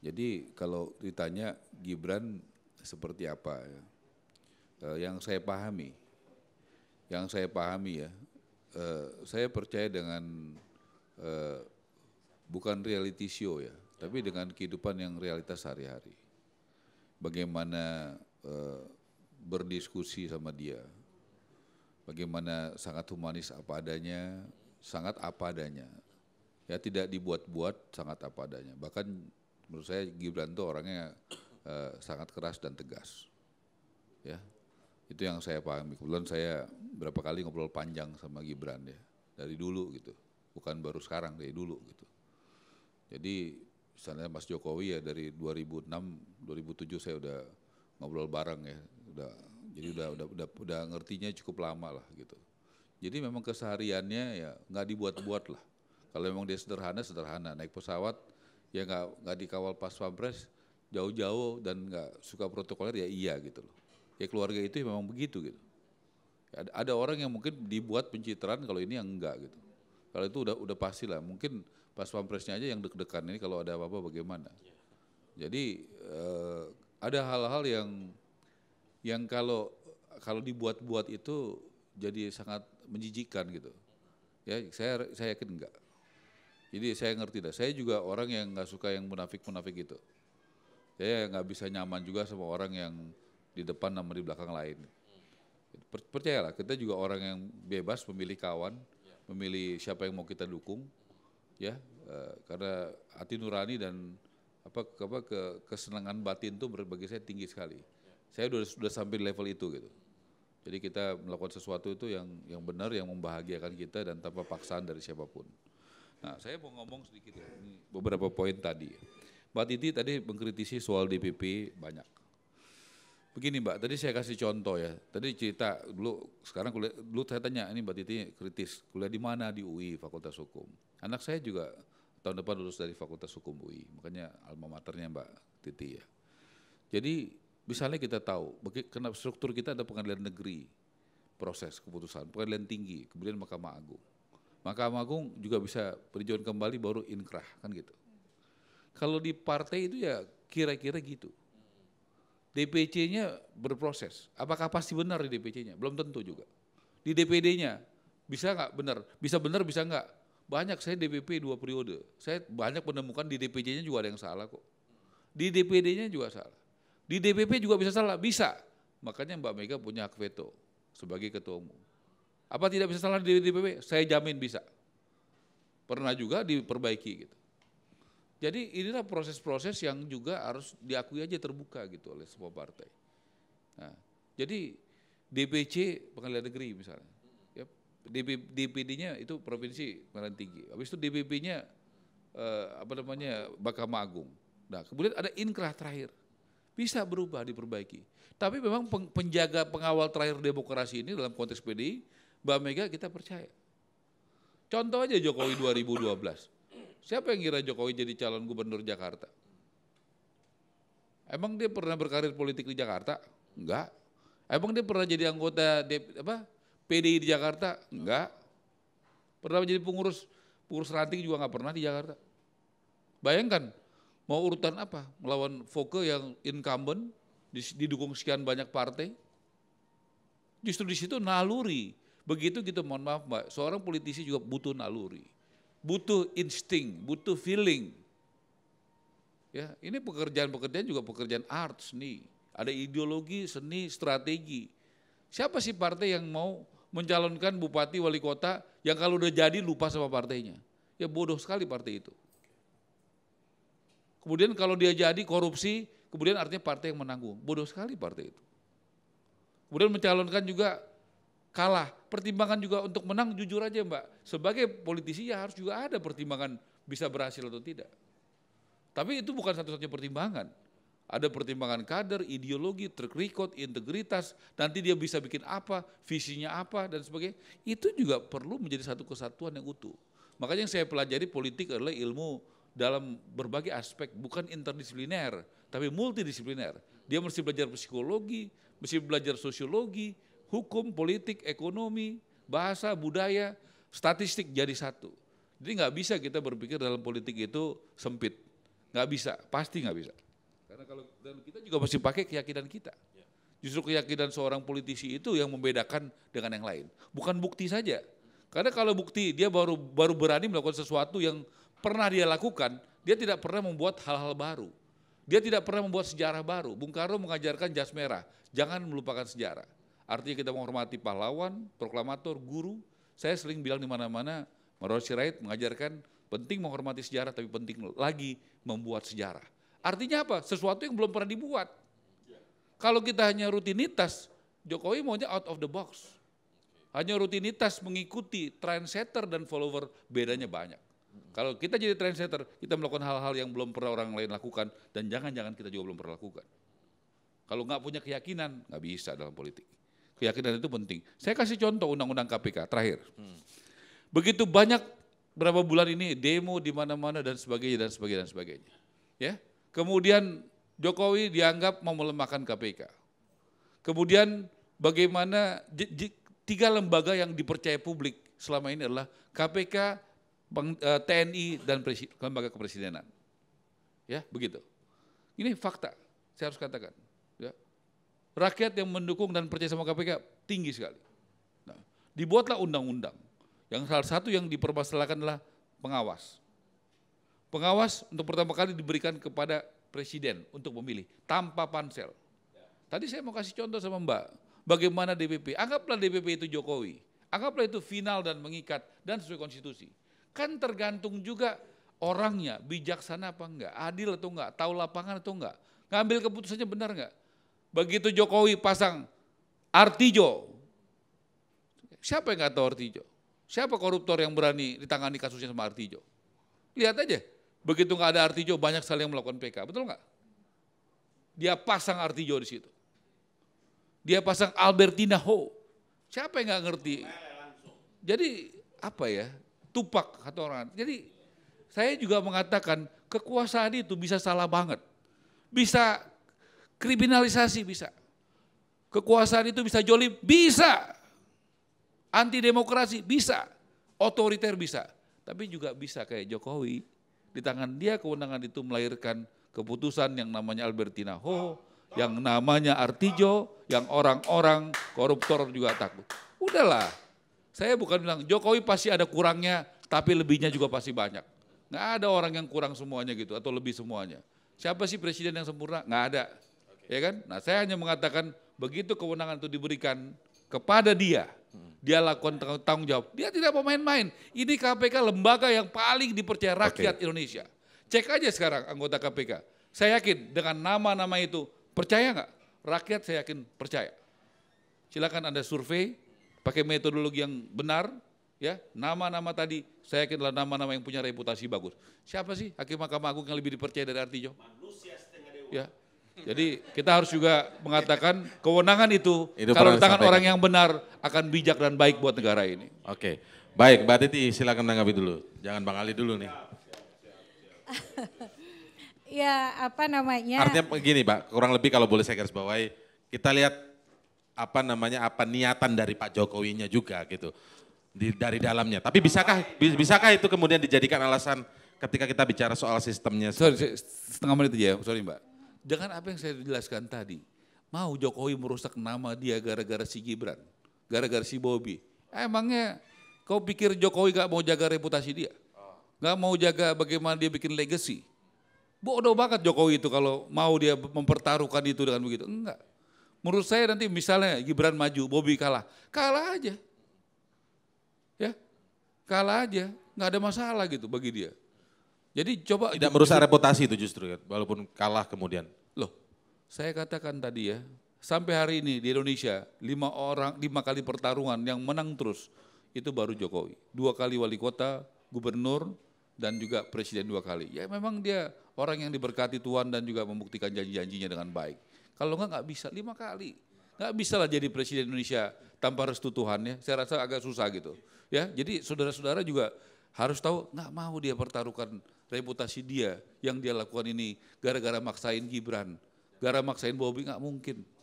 Jadi kalau ditanya Gibran seperti apa ya? Eh, yang saya pahami, yang saya pahami ya, eh, saya percaya dengan eh, bukan reality show ya, tapi dengan kehidupan yang realitas sehari-hari. Bagaimana berdiskusi sama dia, bagaimana sangat humanis apa adanya, sangat apa adanya, ya tidak dibuat-buat, sangat apa adanya. Bahkan menurut saya Gibran itu orangnya eh, sangat keras dan tegas. Ya, itu yang saya pahami. Kebetulan saya berapa kali ngobrol panjang sama Gibran ya dari dulu gitu, bukan baru sekarang dari dulu gitu. Jadi misalnya Mas Jokowi ya dari 2006, 2007 saya udah ngobrol bareng ya, udah jadi udah udah udah, udah ngertinya cukup lama lah gitu. Jadi memang kesehariannya ya nggak dibuat-buat lah. Kalau memang dia sederhana, sederhana. Naik pesawat ya nggak nggak dikawal pas pampres jauh-jauh dan nggak suka protokoler ya iya gitu loh ya keluarga itu memang begitu gitu ada, ada orang yang mungkin dibuat pencitraan kalau ini yang enggak gitu kalau itu udah udah pasti lah mungkin pas pampresnya aja yang deg-degan ini kalau ada apa-apa bagaimana jadi eh, ada hal-hal yang yang kalau kalau dibuat-buat itu jadi sangat menjijikan gitu ya saya saya yakin enggak jadi saya ngerti dah. Saya juga orang yang nggak suka yang munafik-munafik gitu. Saya nggak bisa nyaman juga sama orang yang di depan sama di belakang lain. percayalah, kita juga orang yang bebas memilih kawan, memilih siapa yang mau kita dukung, ya. Eh, karena hati nurani dan apa, apa ke kesenangan batin itu bagi saya tinggi sekali. Saya sudah sudah sampai di level itu gitu. Jadi kita melakukan sesuatu itu yang yang benar, yang membahagiakan kita dan tanpa paksaan dari siapapun. Nah, saya mau ngomong sedikit ya, ini beberapa poin tadi. Mbak Titi tadi mengkritisi soal DPP banyak. Begini Mbak, tadi saya kasih contoh ya. Tadi cerita dulu, sekarang kuliah, dulu saya tanya, ini Mbak Titi kritis, kuliah di mana? Di UI, Fakultas Hukum. Anak saya juga tahun depan lulus dari Fakultas Hukum UI, makanya alma maternya Mbak Titi ya. Jadi misalnya kita tahu, kenapa struktur kita ada pengadilan negeri, proses keputusan, pengadilan tinggi, kemudian Mahkamah Agung. Mahkamah Agung juga bisa peninjauan kembali baru inkrah kan gitu. Kalau di partai itu ya kira-kira gitu. DPC-nya berproses. Apakah pasti benar di DPC-nya? Belum tentu juga. Di DPD-nya bisa nggak benar? Bisa benar bisa nggak? Banyak saya DPP dua periode. Saya banyak menemukan di DPC-nya juga ada yang salah kok. Di DPD-nya juga salah. Di DPP juga bisa salah, bisa. Makanya Mbak Mega punya hak veto sebagai ketua umum. Apa tidak bisa salah di DPP? Saya jamin bisa. Pernah juga diperbaiki gitu. Jadi inilah proses-proses yang juga harus diakui aja terbuka gitu oleh semua partai. Nah, jadi DPC pengadilan negeri misalnya, ya, DP, DPD-nya itu provinsi pengadilan tinggi, habis itu DPP-nya eh, apa namanya Mahkamah Agung. Nah kemudian ada inkrah terakhir, bisa berubah diperbaiki. Tapi memang penjaga pengawal terakhir demokrasi ini dalam konteks PDI Mbak Mega kita percaya. Contoh aja Jokowi 2012. Siapa yang kira Jokowi jadi calon gubernur Jakarta? Emang dia pernah berkarir politik di Jakarta? Enggak. Emang dia pernah jadi anggota D, apa? PDI di Jakarta? Enggak. Pernah jadi pengurus pengurus ranting juga nggak pernah di Jakarta. Bayangkan mau urutan apa melawan Foke yang incumbent didukung sekian banyak partai. Justru di situ naluri Begitu gitu mohon maaf Mbak, seorang politisi juga butuh naluri, butuh insting, butuh feeling. Ya, ini pekerjaan-pekerjaan juga pekerjaan arts nih Ada ideologi, seni, strategi. Siapa sih partai yang mau mencalonkan bupati, wali kota yang kalau udah jadi lupa sama partainya? Ya bodoh sekali partai itu. Kemudian kalau dia jadi korupsi, kemudian artinya partai yang menanggung. Bodoh sekali partai itu. Kemudian mencalonkan juga kalah pertimbangan juga untuk menang jujur aja Mbak. Sebagai politisi ya harus juga ada pertimbangan bisa berhasil atau tidak. Tapi itu bukan satu-satunya pertimbangan. Ada pertimbangan kader, ideologi, track record, integritas, nanti dia bisa bikin apa, visinya apa, dan sebagainya. Itu juga perlu menjadi satu kesatuan yang utuh. Makanya yang saya pelajari politik adalah ilmu dalam berbagai aspek, bukan interdisipliner, tapi multidisipliner. Dia mesti belajar psikologi, mesti belajar sosiologi, hukum, politik, ekonomi, bahasa, budaya, statistik jadi satu. Jadi nggak bisa kita berpikir dalam politik itu sempit, nggak bisa, pasti nggak bisa. Karena kalau dan kita juga pasti pakai keyakinan kita. Justru keyakinan seorang politisi itu yang membedakan dengan yang lain, bukan bukti saja. Karena kalau bukti dia baru baru berani melakukan sesuatu yang pernah dia lakukan, dia tidak pernah membuat hal-hal baru. Dia tidak pernah membuat sejarah baru. Bung Karno mengajarkan jas merah, jangan melupakan sejarah. Artinya kita menghormati pahlawan, proklamator, guru. Saya sering bilang di mana-mana, Marwan Sirait mengajarkan penting menghormati sejarah, tapi penting lagi membuat sejarah. Artinya apa? Sesuatu yang belum pernah dibuat. Kalau kita hanya rutinitas, Jokowi maunya out of the box. Hanya rutinitas mengikuti trendsetter dan follower bedanya banyak. Kalau kita jadi trendsetter, kita melakukan hal-hal yang belum pernah orang lain lakukan dan jangan-jangan kita juga belum pernah lakukan. Kalau nggak punya keyakinan, nggak bisa dalam politik. Keyakinan itu penting. Saya kasih contoh undang-undang KPK terakhir. Hmm. Begitu banyak berapa bulan ini demo di mana-mana dan sebagainya dan sebagainya dan sebagainya. Ya. Kemudian Jokowi dianggap mau melemahkan KPK. Kemudian bagaimana tiga lembaga yang dipercaya publik selama ini adalah KPK, eh, TNI dan lembaga kepresidenan. Ya, begitu. Ini fakta, saya harus katakan. Ya. Rakyat yang mendukung dan percaya sama KPK tinggi sekali. Nah, dibuatlah undang-undang. Yang salah satu yang dipermasalahkan adalah pengawas. Pengawas untuk pertama kali diberikan kepada presiden untuk memilih tanpa pansel. Tadi saya mau kasih contoh sama Mbak, bagaimana DPP. Anggaplah DPP itu Jokowi, anggaplah itu final dan mengikat dan sesuai konstitusi. Kan tergantung juga orangnya bijaksana apa enggak, adil atau enggak, tahu lapangan atau enggak, ngambil keputusannya benar enggak. Begitu Jokowi pasang Artijo, siapa yang nggak tahu Artijo? Siapa koruptor yang berani ditangani kasusnya sama Artijo? Lihat aja, begitu nggak ada Artijo banyak sekali yang melakukan PK, betul nggak? Dia pasang Artijo di situ. Dia pasang Albertina Ho. Siapa yang nggak ngerti? Jadi apa ya, tupak atau orang. Jadi saya juga mengatakan kekuasaan itu bisa salah banget. Bisa Kriminalisasi bisa. Kekuasaan itu bisa jolim? Bisa. Anti demokrasi? Bisa. Otoriter bisa. Tapi juga bisa kayak Jokowi. Di tangan dia kewenangan itu melahirkan keputusan yang namanya Albertina Ho, yang namanya Artijo, yang orang-orang koruptor juga takut. Udahlah, saya bukan bilang Jokowi pasti ada kurangnya, tapi lebihnya juga pasti banyak. Nggak ada orang yang kurang semuanya gitu, atau lebih semuanya. Siapa sih presiden yang sempurna? Nggak ada ya kan? Nah, saya hanya mengatakan begitu kewenangan itu diberikan kepada dia, dia lakukan tanggung jawab. Dia tidak mau main-main. Ini KPK lembaga yang paling dipercaya rakyat okay. Indonesia. Cek aja sekarang anggota KPK. Saya yakin dengan nama-nama itu percaya nggak? Rakyat saya yakin percaya. Silakan Anda survei pakai metodologi yang benar, ya nama-nama tadi saya yakin adalah nama-nama yang punya reputasi bagus. Siapa sih hakim Mahkamah Agung yang lebih dipercaya dari Artijo? Manusia setengah dewa. Ya, jadi kita harus juga mengatakan kewenangan itu, itu kalau tangan tangan orang yang benar akan bijak dan baik buat negara ini. Oke, baik Mbak Titi silakan menanggapi dulu. Jangan Bang Ali dulu nih. ya apa namanya. Artinya begini Pak, kurang lebih kalau boleh saya garis bawahi, kita lihat apa namanya apa niatan dari Pak Jokowinya juga gitu di, dari dalamnya. Tapi bisakah bisakah itu kemudian dijadikan alasan ketika kita bicara soal sistemnya? Sorry, setengah menit aja, ya, sorry Mbak. Dengan apa yang saya jelaskan tadi, mau Jokowi merusak nama dia gara-gara si Gibran, gara-gara si Bobi. Emangnya kau pikir Jokowi gak mau jaga reputasi dia? Gak mau jaga bagaimana dia bikin legacy? Bodoh banget Jokowi itu kalau mau dia mempertaruhkan itu dengan begitu. Enggak. Menurut saya nanti misalnya Gibran maju, Bobi kalah. Kalah aja. Ya. Kalah aja. Gak ada masalah gitu bagi dia. Jadi coba tidak merusak reputasi itu justru ya, walaupun kalah kemudian. Loh, saya katakan tadi ya, sampai hari ini di Indonesia lima orang lima kali pertarungan yang menang terus itu baru Jokowi. Dua kali wali kota, gubernur, dan juga presiden dua kali. Ya memang dia orang yang diberkati Tuhan dan juga membuktikan janji-janjinya dengan baik. Kalau enggak enggak bisa lima kali, Enggak bisa lah jadi presiden Indonesia tanpa restu Tuhan ya. Saya rasa agak susah gitu. Ya, jadi saudara-saudara juga harus tahu nggak mau dia pertaruhkan reputasi dia yang dia lakukan ini gara-gara maksain Gibran, gara maksain Bobby nggak mungkin.